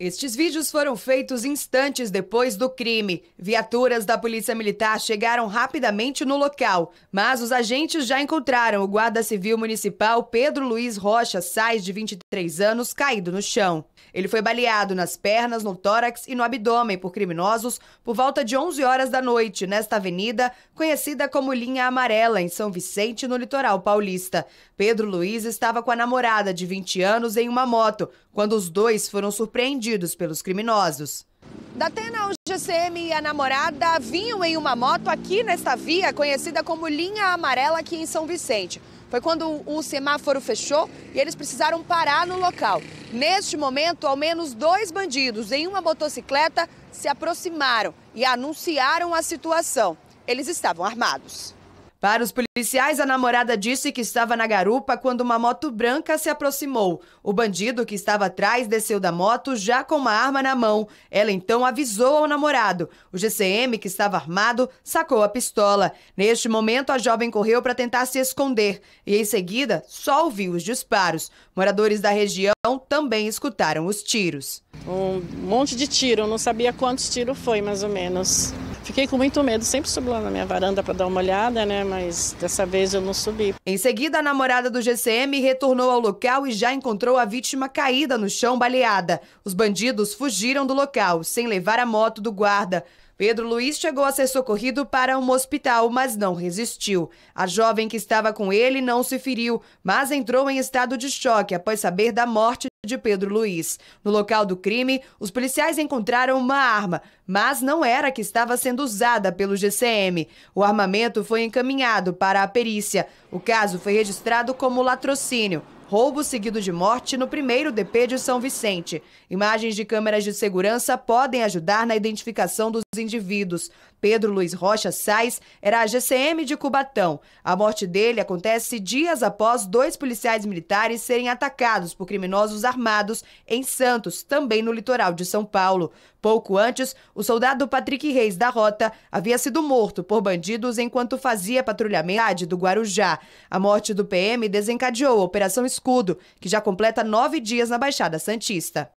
Estes vídeos foram feitos instantes depois do crime. Viaturas da Polícia Militar chegaram rapidamente no local, mas os agentes já encontraram o guarda civil municipal Pedro Luiz Rocha Sais, de 23 anos, caído no chão. Ele foi baleado nas pernas, no tórax e no abdômen por criminosos por volta de 11 horas da noite, nesta avenida conhecida como Linha Amarela, em São Vicente, no litoral paulista. Pedro Luiz estava com a namorada de 20 anos em uma moto, quando os dois foram surpreendidos pelos criminosos. Datena, o GCM e a namorada vinham em uma moto aqui nesta via, conhecida como Linha Amarela, aqui em São Vicente. Foi quando o semáforo fechou e eles precisaram parar no local. Neste momento, ao menos dois bandidos em uma motocicleta se aproximaram e anunciaram a situação. Eles estavam armados. Para os policiais, a namorada disse que estava na garupa quando uma moto branca se aproximou. O bandido que estava atrás desceu da moto já com uma arma na mão. Ela então avisou ao namorado. O GCM, que estava armado, sacou a pistola. Neste momento, a jovem correu para tentar se esconder e, em seguida, só ouviu os disparos. Moradores da região também escutaram os tiros. Um monte de tiro, não sabia quantos tiros foi, mais ou menos. Fiquei com muito medo, sempre subi lá na minha varanda para dar uma olhada, né? Mas dessa vez eu não subi. Em seguida, a namorada do GCM retornou ao local e já encontrou a vítima caída no chão, baleada. Os bandidos fugiram do local, sem levar a moto do guarda. Pedro Luiz chegou a ser socorrido para um hospital, mas não resistiu. A jovem que estava com ele não se feriu, mas entrou em estado de choque após saber da morte de Pedro Luiz. No local do crime, os policiais encontraram uma arma, mas não era a que estava sendo usada pelo GCM. O armamento foi encaminhado para a perícia. O caso foi registrado como latrocínio. Roubo seguido de morte no primeiro DP de São Vicente. Imagens de câmeras de segurança podem ajudar na identificação dos indivíduos. Pedro Luiz Rocha Sais era a GCM de Cubatão. A morte dele acontece dias após dois policiais militares serem atacados por criminosos armados em Santos, também no litoral de São Paulo. Pouco antes, o soldado Patrick Reis da Rota havia sido morto por bandidos enquanto fazia patrulhamento do Guarujá. A morte do PM desencadeou a Operação Escudo, que já completa nove dias na Baixada Santista.